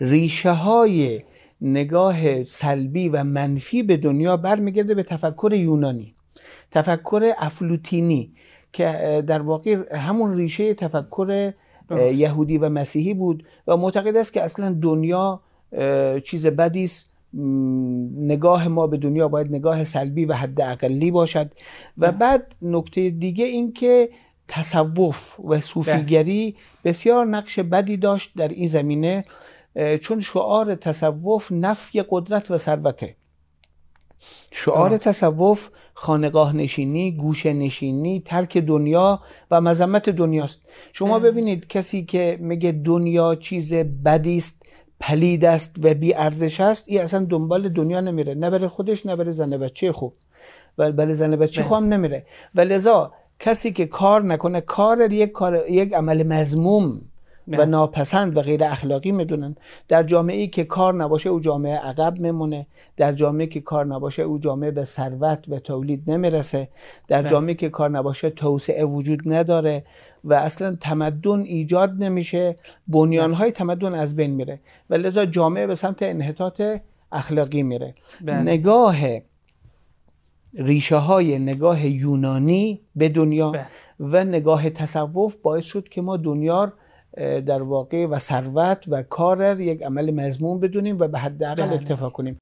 ریشه های نگاه سلبی و منفی به دنیا برمیگرده به تفکر یونانی تفکر افلوتینی که در واقع همون ریشه تفکر یهودی و مسیحی بود و معتقد است که اصلا دنیا چیز بدی است نگاه ما به دنیا باید نگاه سلبی و حد اقلی باشد و بعد نکته دیگه این که تصوف و صوفیگری بسیار نقش بدی داشت در این زمینه چون شعار تصوف نفی قدرت و ثروته شعار آه. تصوف خانقاه نشینی، گوشه نشینی، ترک دنیا و مذمت دنیاست شما ببینید کسی که میگه دنیا چیز بدی است پلید است و بی ارزش است این اصلا دنبال دنیا نمیره نه برای خودش نه برای زن بچه خوب و برای زن بچه خوب نمیره و لذا کسی که کار نکنه کار یک, کار، یک عمل مزموم و ناپسند و غیر اخلاقی میدونن در جامعه ای که کار نباشه او جامعه عقب میمونه در جامعه که کار نباشه او جامعه به ثروت و تولید نمیرسه در جامعه که کار نباشه توسعه وجود نداره و اصلا تمدن ایجاد نمیشه های تمدن از بین میره و لذا جامعه به سمت انحطاط اخلاقی میره بله. نگاه ریشه های نگاه یونانی به دنیا بله. و نگاه تصوف باعث شد که ما دنیا در واقع و ثروت و کار یک عمل مضمون بدونیم و به حد حداقل بله. اکتفا کنیم